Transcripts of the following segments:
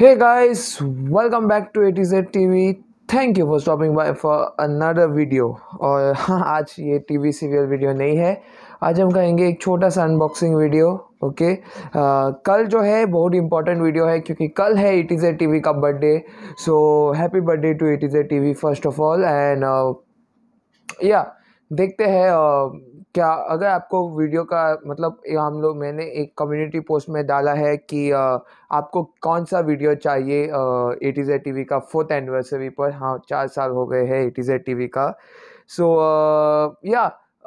hey guys welcome back to ATZ TV thank you for stopping by for another video और हाँ आज ये T V serial video नहीं है आज हम कहेंगे एक छोटा सा अनबॉक्सिंग वीडियो ओके कल जो है बहुत इंपॉर्टेंट वीडियो है क्योंकि कल है A T Z T V का birthday so happy birthday to A T Z T V first of all and या देखते हैं क्या अगर आपको वीडियो का मतलब हम लोग मैंने एक कम्युनिटी पोस्ट में डाला है कि आपको कौन सा वीडियो चाहिए एटी जेड टी का फोर्थ एनिवर्सरी पर हाँ चार साल हो गए हैं एटी जेड टी का सो या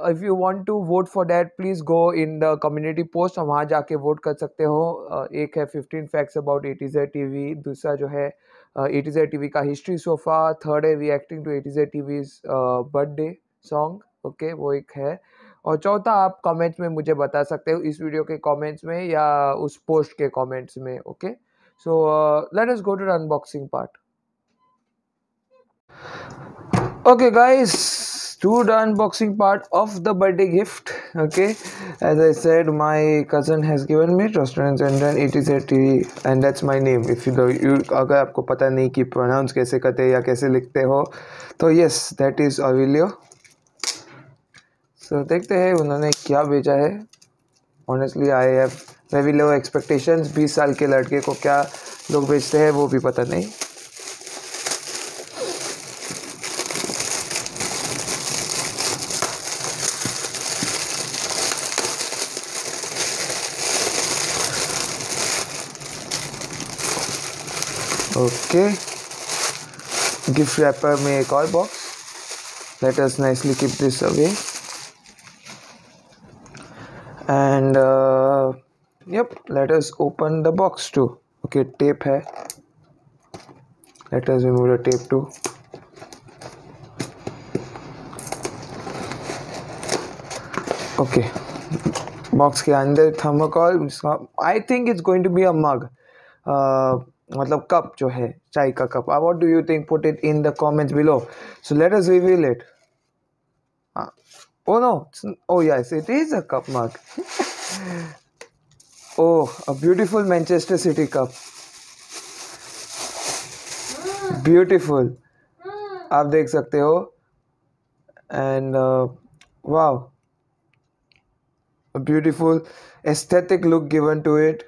if you want to vote for that please go in the community post हम वहाँ जाके वोट कर सकते हो एक है fifteen facts about A T Z T V दूसरा जो है एटी जेड टी वी का हिस्ट्री सोफा थर्ड है we acting to A T Z T birthday song okay वो एक है और चौथा आप कमेंट्स में मुझे बता सकते हो इस वीडियो के कमेंट्स में या उस पोस्ट के कमेंट्स में okay so let us go to unboxing part okay guys to the unboxing part of the birthday gift okay as I said my cousin has given me restaurant and it is A T and that's my name if you you अगर आपको पता नहीं कि pronounce कैसे करते या कैसे लिखते हो तो यस दैट इज अविलियो सो तो so, देखते हैं उन्होंने क्या भेजा है honestly I have very low expectations बीस साल के लड़के को क्या लोग भेजते हैं वो भी पता नहीं ओके गिफ्ट रैपर में एक और box let us nicely keep this away let us open the box too okay tape hai let us remove the tape too okay box के अंदर thermocol I think it's going to be a mug मतलब cup जो है चाय का cup what do you think put it in the comments below so let us reveal it oh no oh yes it is a cup mug Oh, a beautiful Manchester City cup. Beautiful. Hmm. आप देख सकते हो and wow beautiful aesthetic look given to it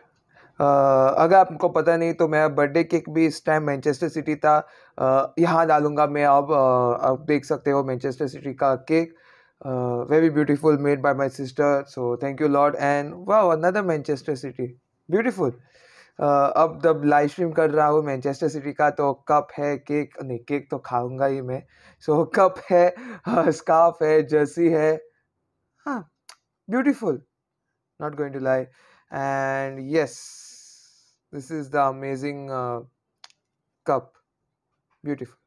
अगर आपको पता नहीं तो मेरा बर्थडे केक भी इस टाइम मैनचेस्टर सिटी था uh, यहाँ डालूंगा मैं अब आप, uh, आप देख सकते हो मैनचेस्टर सिटी का cake Uh, very beautiful made by my sister so thank you lord and wow another manchester city beautiful Up uh, the live stream, stream कर रहा हूँ मैनचेस्टर सिटी का तो कप है केक नहीं केक तो खाऊंगा ही मैं so, cup है scarf है jersey है beautiful not going to lie and yes this is the amazing uh, cup beautiful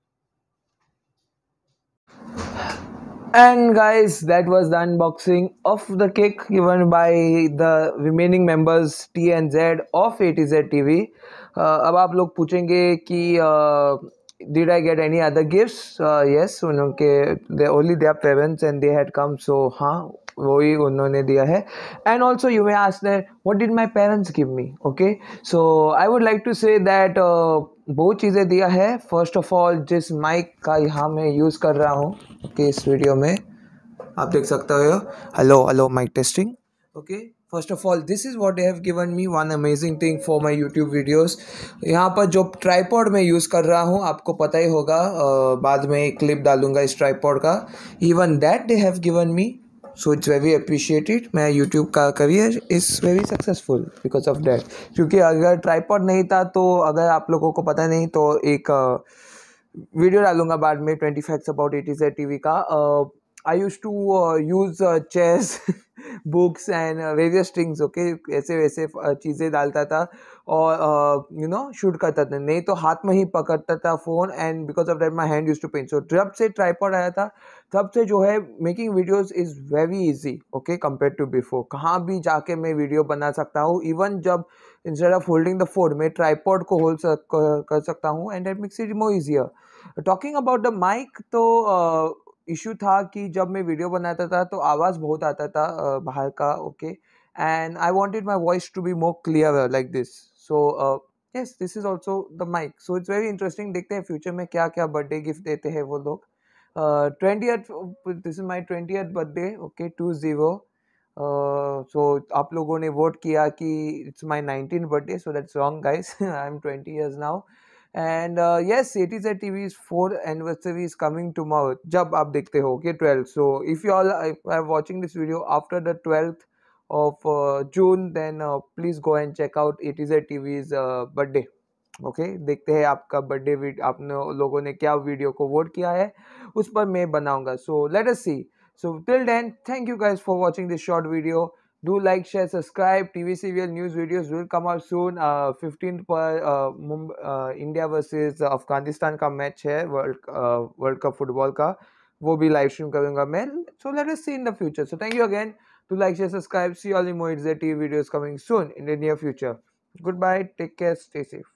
and guys that was the unboxing of the kick given by the remaining members T and Z of ATZ TV uh, अब आप लोग पूछेंगे uh, did I get any other gifts? Uh, yes, उनके they only their parents and they had come so हाँ वही उन्होंने दिया है and also you may ask that what did my parents give me okay so I would like to say that बहुत चीज़ें दिया है फर्स्ट ऑफ ऑल जिस माइक का यहाँ मैं यूज़ कर रहा हूँ कि इस वीडियो में आप देख सकते हो hello hello mic testing okay first of all this is what have given me one amazing thing for my YouTube videos यहाँ पर जो ट्राईपॉड मैं यूज़ कर रहा हूँ आपको पता ही होगा बाद में एक क्लिप डालूंगा इस ट्राईपॉड का even that they have given me so it's very appreciated मैं यूट्यूब का career is very successful because of that क्योंकि अगर ट्राईपॉड नहीं था तो अगर आप लोगों को पता नहीं तो एक वीडियो uh, डालूंगा बाद में twenty facts about it is A T का uh, I used to use chess books and various things okay ऐसे वैसे चीज़ें डालता था और यू नो शूट करता था नहीं तो हाथ में ही पकड़ता था phone and because of that my hand use to paint so जब से ट्राईपॉड आया था तब से जो है making videos is very easy okay compare to before कहाँ भी जाके मैं वीडियो बना सकता हूँ इवन जब instead of holding the phone मैं ट्राईपॉड को होल्ड कर सकता हूँ and that makes it more easier talking about the mic तो इशू था कि जब मैं वीडियो बनाता था तो आवाज़ बहुत आता था बाहर का okay and I wanted my voice to be more clear like this so yes this is also the mic so it's very interesting देखते हैं फ्यूचर में क्या क्या बर्थडे गिफ्ट देते हैं वो लोग twenty this is my twentieth birthday okay two zero so आप लोगों ने वोट किया कि it's my nineteen birthday so that's wrong guys I am twenty years now and yes A T Z T V four anniversary is coming to tomorrow जब आप देखते हो कि twelfth so if you all are watching this video after the twelfth of June then please go and check out A T Z T V is birthday okay देखते हैं आपका birthday आपने लोगों ने क्या वीडियो को वोट किया है उस पर मैं बनाऊंगा so let us see so till then thank you guys for watching this short video do like share subscribe tvcvl news videos will come up soon uh, 15th पर uh, uh, India versus Afghanistan का match है world world cup football का वो भी live stream करूंगा मैं so let us see in the future so thank you again to like share subscribe see all मोइट्स TV videos coming soon in the near future goodbye take care stay safe